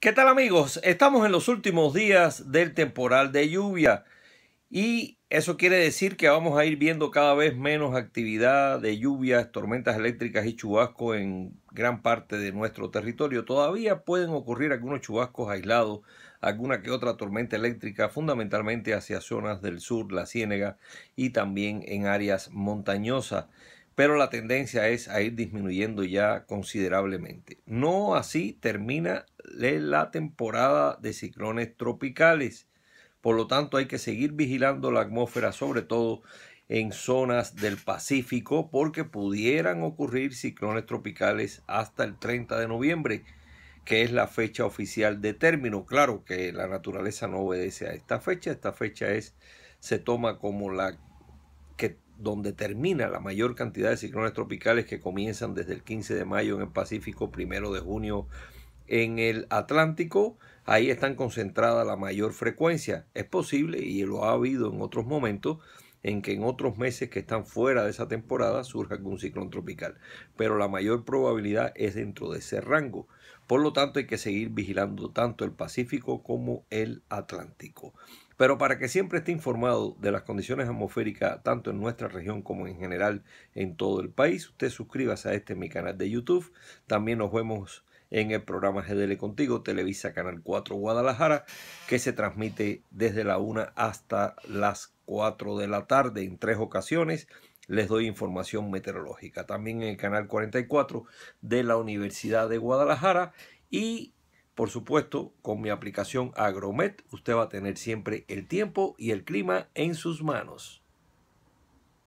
¿Qué tal amigos? Estamos en los últimos días del temporal de lluvia y eso quiere decir que vamos a ir viendo cada vez menos actividad de lluvias, tormentas eléctricas y chubascos en gran parte de nuestro territorio. Todavía pueden ocurrir algunos chubascos aislados, alguna que otra tormenta eléctrica, fundamentalmente hacia zonas del sur, la Ciénega y también en áreas montañosas pero la tendencia es a ir disminuyendo ya considerablemente. No así termina la temporada de ciclones tropicales. Por lo tanto, hay que seguir vigilando la atmósfera, sobre todo en zonas del Pacífico, porque pudieran ocurrir ciclones tropicales hasta el 30 de noviembre, que es la fecha oficial de término. Claro que la naturaleza no obedece a esta fecha, esta fecha es se toma como la que donde termina la mayor cantidad de ciclones tropicales que comienzan desde el 15 de mayo en el Pacífico, primero de junio en el Atlántico, ahí están concentradas la mayor frecuencia. Es posible, y lo ha habido en otros momentos, en que en otros meses que están fuera de esa temporada surja algún ciclón tropical. Pero la mayor probabilidad es dentro de ese rango. Por lo tanto, hay que seguir vigilando tanto el Pacífico como el Atlántico. Pero para que siempre esté informado de las condiciones atmosféricas, tanto en nuestra región como en general en todo el país, usted suscríbase a este mi canal de YouTube. También nos vemos en el programa GDL Contigo, Televisa Canal 4 Guadalajara, que se transmite desde la 1 hasta las 4 de la tarde en tres ocasiones. Les doy información meteorológica. También en el canal 44 de la Universidad de Guadalajara y por supuesto, con mi aplicación Agromet, usted va a tener siempre el tiempo y el clima en sus manos.